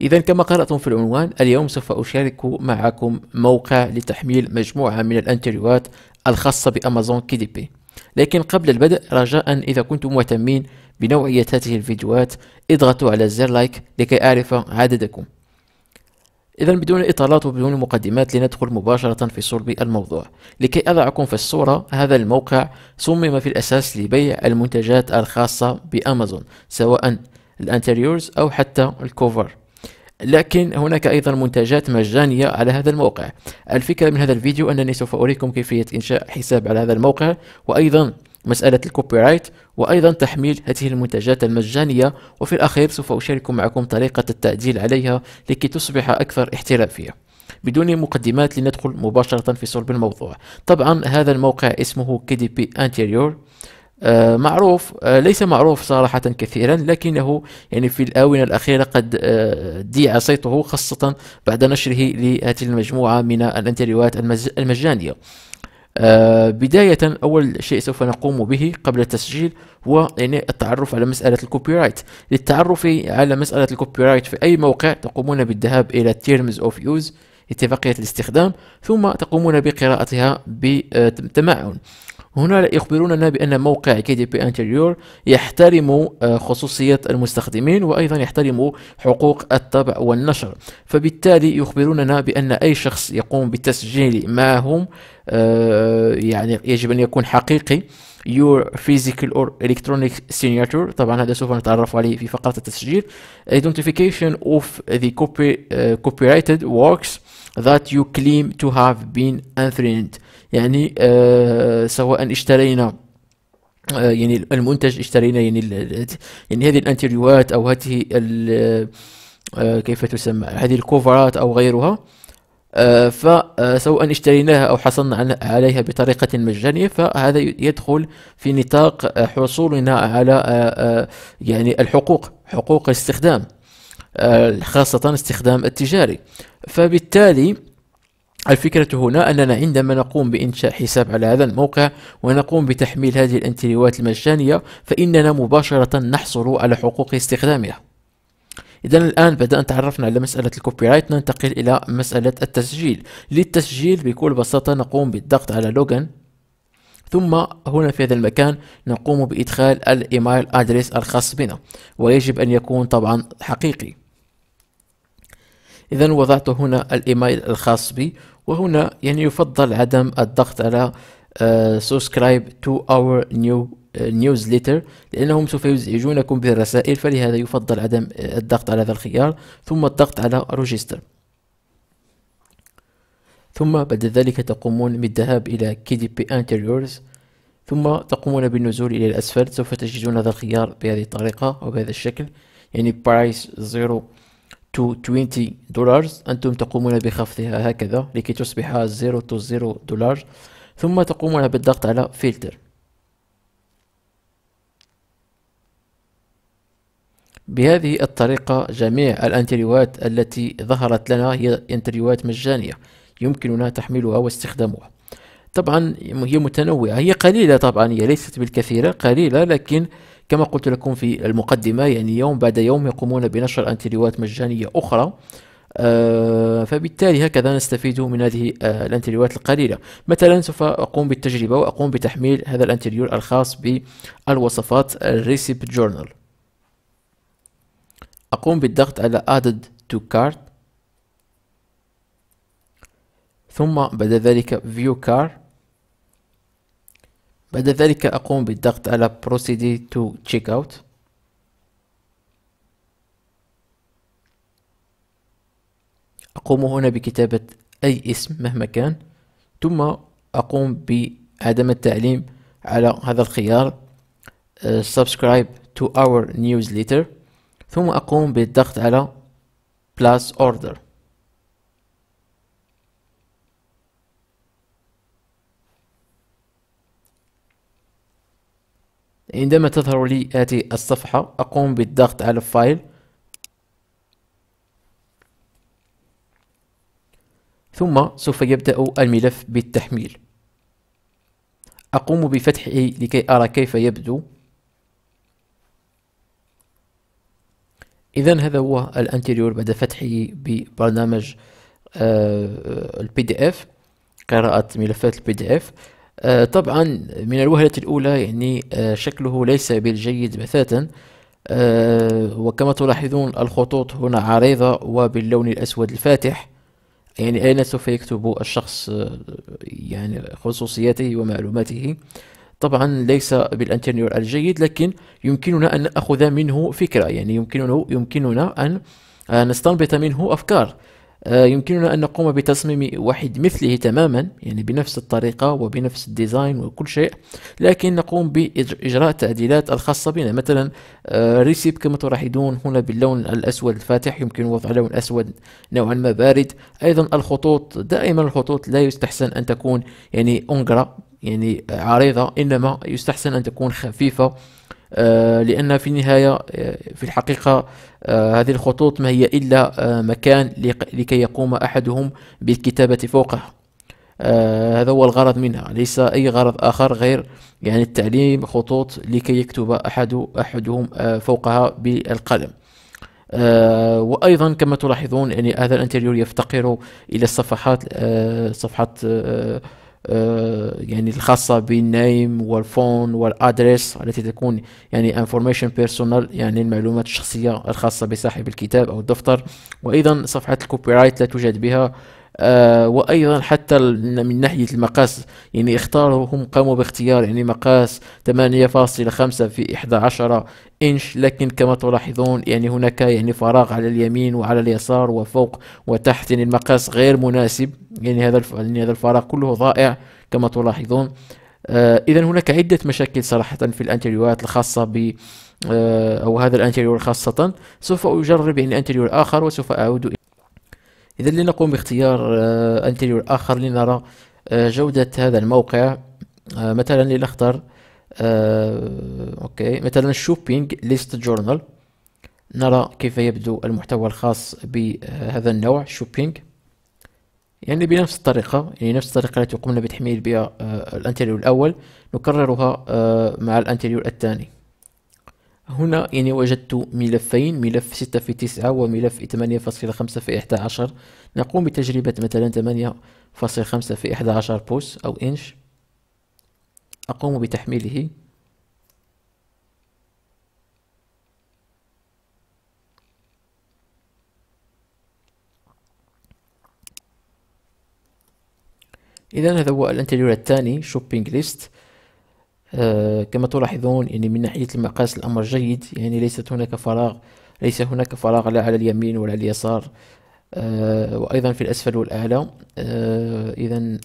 إذا كما قرأتم في العنوان اليوم سوف أشارك معكم موقع لتحميل مجموعة من الأنتريوات الخاصة بأمازون كي دي بي لكن قبل البدء رجاء إذا كنتم مهتمين بنوعية هذه الفيديوهات اضغطوا على زر لايك لكي أعرف عددكم إذا بدون إطالات وبدون مقدمات لندخل مباشرة في صلب الموضوع لكي أضعكم في الصورة هذا الموقع صمم في الأساس لبيع المنتجات الخاصة بأمازون سواء الانتريورز أو حتى الكوفر لكن هناك أيضا منتجات مجانية على هذا الموقع الفكرة من هذا الفيديو أنني سوف أريكم كيفية إنشاء حساب على هذا الموقع وأيضا مسألة الكوبي رايت وأيضا تحميل هذه المنتجات المجانية وفي الأخير سوف أشارك معكم طريقة التعديل عليها لكي تصبح أكثر احترافية بدون مقدمات لندخل مباشرة في صلب الموضوع طبعا هذا الموقع اسمه كي دي بي انتيريور آه، معروف آه، ليس معروف صراحة كثيرا لكنه يعني في الآونة الأخيرة قد آه، دي صيته خاصة بعد نشره لهذه المجموعة من الانتريوات المجانية بداية أول شيء سوف نقوم به قبل التسجيل هو يعني التعرف على مسألة الكوبي رايت للتعرف على مسألة الكوبي رايت في أي موقع تقومون بالذهاب إلى Terms of Use اتفاقية الاستخدام ثم تقومون بقراءتها بتمعن هنا يخبروننا بأن موقع KDP Interior يحترم آه، خصوصية المستخدمين وأيضا يحترم حقوق الطبع والنشر فبالتالي يخبروننا بأن أي شخص يقوم بالتسجيل معهم آه، يعني يجب أن يكون حقيقي your physical or electronic signature طبعا هذا سوف نتعرف عليه في فقرة التسجيل identification of the copy, uh, copyrighted works that you claim to have been enthroned يعني آه، سواء اشترينا آه، يعني المنتج اشترينا يعني يعني هذه الانتريوات او هذه آه، كيف تسمى هذه الكوفرات او غيرها فسواء اشتريناها او حصلنا عليها بطريقه مجانيه فهذا يدخل في نطاق حصولنا على يعني الحقوق حقوق الاستخدام خاصه الاستخدام التجاري فبالتالي الفكرة هنا أننا عندما نقوم بإنشاء حساب على هذا الموقع ونقوم بتحميل هذه الأنتريوات المجانية فإننا مباشرة نحصل على حقوق استخدامها إذا الآن بعد أن تعرفنا على مسألة الكوبي رايت ننتقل إلى مسألة التسجيل للتسجيل بكل بساطة نقوم بالضغط على لوجن ثم هنا في هذا المكان نقوم بإدخال الإيميل أدريس الخاص بنا ويجب أن يكون طبعا حقيقي إذا وضعت هنا الإيميل الخاص بي وهنا يعني يفضل عدم الضغط على سبسكرايب تو اور نيو نيوزليتر لأنهم سوف يزعجونكم بالرسائل فلهذا يفضل عدم آه، الضغط على هذا الخيار ثم الضغط على ريجستر ثم بعد ذلك تقومون بالذهاب إلى كي دي بي انتيريورز ثم تقومون بالنزول إلى الأسفل سوف تجدون هذا الخيار بهذه الطريقة أو بهذا الشكل يعني برايس 0 to 20 دولار أنتم تقومون بخفضها هكذا لكي تصبح 0 to 0 دولار ثم تقومون بالضغط على فلتر بهذه الطريقة جميع الانتريوات التي ظهرت لنا هي انتريوات مجانية يمكننا تحميلها واستخدامها طبعا هي متنوعة هي قليلة طبعا هي ليست بالكثيرة قليلة لكن كما قلت لكم في المقدمة يعني يوم بعد يوم يقومون بنشر أنتريوات مجانية أخرى آه فبالتالي هكذا نستفيد من هذه آه الانتريوات القليلة مثلا سوف أقوم بالتجربة وأقوم بتحميل هذا الانتريور الخاص بالوصفات الريسيب جورنال أقوم بالضغط على added to cart ثم بعد ذلك view Cart بعد ذلك أقوم بالضغط على Proceed to Checkout أقوم هنا بكتابة أي اسم مهما كان ثم أقوم بعدم التعليم على هذا الخيار آه، Subscribe to our newsletter ثم أقوم بالضغط على Plus Order عندما تظهر لي هذه الصفحة أقوم بالضغط على الفايل ثم سوف يبدأ الملف بالتحميل أقوم بفتحه لكي أرى كيف يبدو إذا هذا هو الأنتيريور بعد فتحه ببرنامج البي دي اف قراءة ملفات البي دي اف آه، طبعا من الوهلة الأولى يعني آه، شكله ليس بالجيد بتاتا آه، وكما تلاحظون الخطوط هنا عريضة وباللون الأسود الفاتح يعني أين سوف يكتب الشخص يعني خصوصياته ومعلوماته طبعا ليس بالانترنيور الجيد لكن يمكننا أن نأخذ منه فكرة يعني يمكننا يمكننا أن نستنبط منه أفكار آه، يمكننا أن نقوم بتصميم واحد مثله تماما يعني بنفس الطريقة وبنفس الديزاين وكل شيء لكن نقوم بإجراء التعديلات الخاصة بنا مثلا آه، ريسيب كما تلاحظون هنا باللون الأسود الفاتح يمكن وضع لون أسود نوعا ما بارد أيضا الخطوط دائما الخطوط لا يستحسن أن تكون يعني أنقرة يعني عريضة إنما يستحسن أن تكون خفيفة آه، لأن في النهاية آه، في الحقيقة آه، هذه الخطوط ما هي إلا مكان لكي يقوم أحدهم بالكتابة فوقها هذا هو الغرض منها ليس أي غرض آخر غير يعني التعليم خطوط لكي يكتب أحد أحدهم فوقها بالقلم آه وايضا كما تلاحظون يعني هذا الانتريور يفتقر الى الصفحات آه صفحه آه آه، يعني الخاصة بالنايم والفون والأدرس التي تكون يعني انفورميشن بيرسونال يعني المعلومات الشخصية الخاصة بصاحب الكتاب أو الدفتر وأيضا صفحة الكوبي رايت لا توجد بها آه وايضا حتى من ناحيه المقاس يعني اختاروا هم قاموا باختيار يعني مقاس 8.5 في 11 انش لكن كما تلاحظون يعني هناك يعني فراغ على اليمين وعلى اليسار وفوق وتحت يعني المقاس غير مناسب يعني هذا يعني هذا الفراغ كله ضائع كما تلاحظون آه اذا هناك عده مشاكل صراحه في الانتريوات الخاصه ب آه او هذا الانتريور خاصه سوف اجرب يعني انتريور اخر وسوف اعود إذا لنقوم باختيار انتيريور آه، آخر لنرى آه، جودة هذا الموقع آه، مثلا لنختار أوكي مثلا شوبينج ليست جورنال نرى كيف يبدو المحتوى الخاص بهذا النوع شوبينج يعني بنفس الطريقة يعني نفس الطريقة التي قمنا بتحميل بها الانتيريور الأول نكررها مع الانتيريور الثاني هنا يعني وجدت ملفين ملف 6 في 9 وملف 8.5 في 11 نقوم بتجربة مثلا 8.5 في 11 بوس أو إنش أقوم بتحميله إذا هذا هو الانتريور الثاني شوبينج ليست آه كما تلاحظون يعني من ناحية المقاس الأمر جيد يعني ليست هناك فراغ ليس هناك فراغ لا على اليمين ولا اليسار آه وأيضا في الأسفل والأعلى آه إذا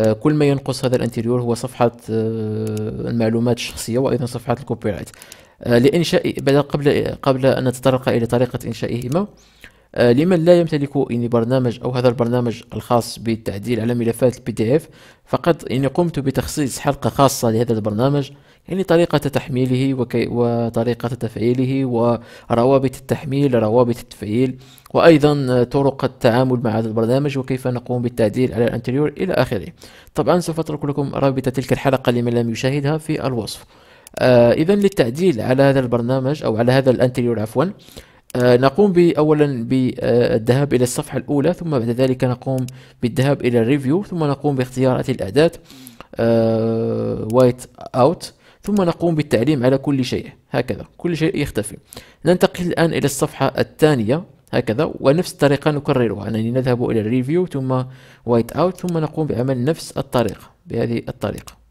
آه، كل ما ينقص هذا الانتريور هو صفحة آه، المعلومات الشخصية وأيضا صفحة الكوبيرايت آه، لإنشاء قبل قبل أن نتطرق إلى طريقة إنشائهما آه، لمن لا يمتلك يعني برنامج او هذا البرنامج الخاص بالتعديل على ملفات البي دي اف فقد يعني قمت بتخصيص حلقه خاصه لهذا البرنامج يعني طريقة تحميله وكي وطريقة تفعيله وروابط التحميل روابط التفعيل وأيضا طرق التعامل مع هذا البرنامج وكيف نقوم بالتعديل على الانتريور إلى آخره طبعا سوف أترك لكم رابط تلك الحلقة لمن لم يشاهدها في الوصف آه إذا للتعديل على هذا البرنامج أو على هذا الانتريور عفوا آه، نقوم أولا بالذهاب آه، إلى الصفحة الأولى ثم بعد ذلك نقوم بالذهاب إلى الريفيو ثم نقوم باختيار الأعداد وايت أوت آه، ثم نقوم بالتعليم على كل شيء هكذا كل شيء يختفي ننتقل الآن إلى الصفحة الثانية هكذا ونفس الطريقة نكررها أنني نذهب إلى الريفيو ثم وايت أوت ثم نقوم بعمل نفس الطريقة بهذه الطريقة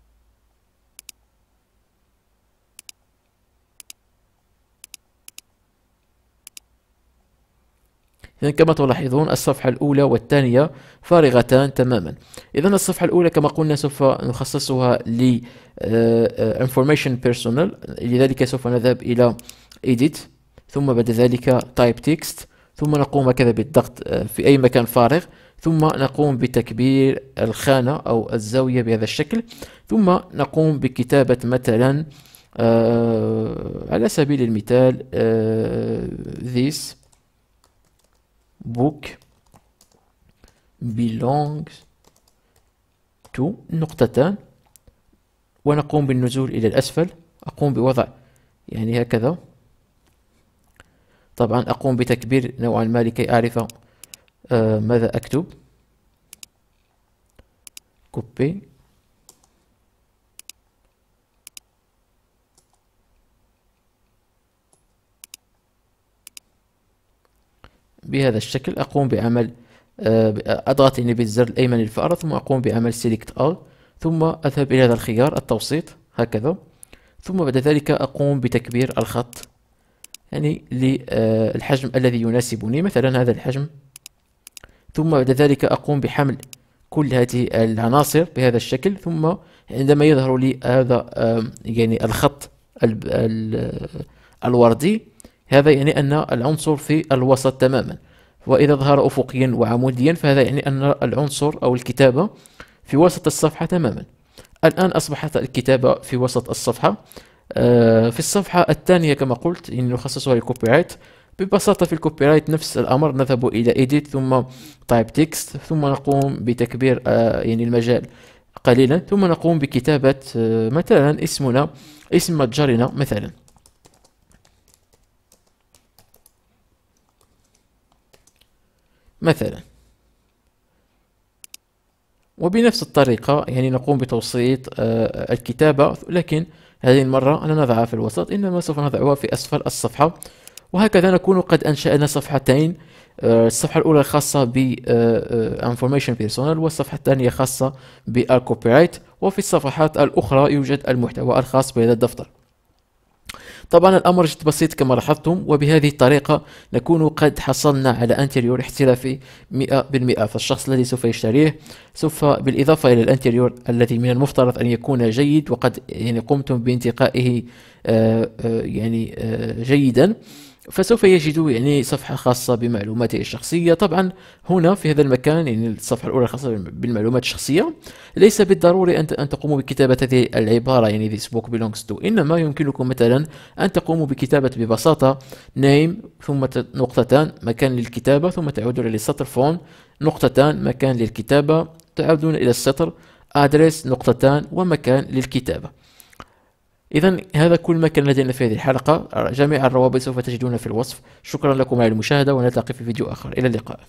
إذا كما تلاحظون الصفحة الأولى والثانية فارغتان تماما إذا الصفحة الأولى كما قلنا سوف نخصصها ل آه، آه، information personal لذلك سوف نذهب إلى edit ثم بعد ذلك type text ثم نقوم هكذا بالضغط آه، في أي مكان فارغ ثم نقوم بتكبير الخانة أو الزاوية بهذا الشكل ثم نقوم بكتابة مثلا على سبيل المثال this book belongs to نقطتان ونقوم بالنزول إلى الأسفل أقوم بوضع يعني هكذا طبعا أقوم بتكبير نوعا ما لكي أعرف آه، ماذا أكتب copy بهذا الشكل أقوم بعمل آه، أضغط يعني بالزر الأيمن للفأرة ثم أقوم بعمل سيلكت All ثم أذهب إلى هذا الخيار التوسيط هكذا ثم بعد ذلك أقوم بتكبير الخط يعني للحجم آه، الذي يناسبني مثلا هذا الحجم ثم بعد ذلك أقوم بحمل كل هذه العناصر بهذا الشكل ثم عندما يظهر لي هذا يعني الخط الوردي هذا يعني أن العنصر في الوسط تماما وإذا ظهر أفقيا وعموديا فهذا يعني أن العنصر أو الكتابة في وسط الصفحة تماما الآن أصبحت الكتابة في وسط الصفحة آه، في الصفحة الثانية كما قلت إن يعني نخصصها للكوبيرايت ببساطة في الكوبيرايت نفس الأمر نذهب إلى إيديت ثم تايب تكست ثم نقوم بتكبير آه، يعني المجال قليلا ثم نقوم بكتابة آه، مثلا اسمنا اسم متجرنا مثلا مثلا وبنفس الطريقة يعني نقوم بتوسيط آه، الكتابة لكن هذه المرة لا نضعها في الوسط إنما سوف نضعها في أسفل الصفحة وهكذا نكون قد أنشأنا صفحتين آه، الصفحة الأولى خاصة ب آه، Information Personal والصفحة الثانية خاصة بالكوبي رايت وفي الصفحات الأخرى يوجد المحتوى الخاص بهذا الدفتر طبعا الأمر جد بسيط كما لاحظتم وبهذه الطريقة نكون قد حصلنا على أنتريور احترافي 100% فالشخص الذي سوف يشتريه سوف بالإضافة إلى الأنتريور الذي من المفترض أن يكون جيد وقد يعني قمتم بانتقائه آآ آه، آآ آه، يعني آآ آه، جيدا فسوف يجدوا يعني صفحة خاصة بمعلوماته الشخصية طبعا هنا في هذا المكان يعني الصفحة الأولى الخاصة بالمعلومات الشخصية ليس بالضروري أن تقوموا بكتابة هذه العبارة يعني this book belongs to إنما يمكنكم مثلا أن تقوموا بكتابة ببساطة name ثم نقطتان مكان للكتابة ثم تعودون إلى السطر فون نقطتان مكان للكتابة تعودون إلى السطر address نقطتان ومكان للكتابة إذا هذا كل ما كان لدينا في هذه الحلقة جميع الروابط سوف تجدونها في الوصف شكرا لكم على المشاهدة ونلتقي في فيديو آخر إلى اللقاء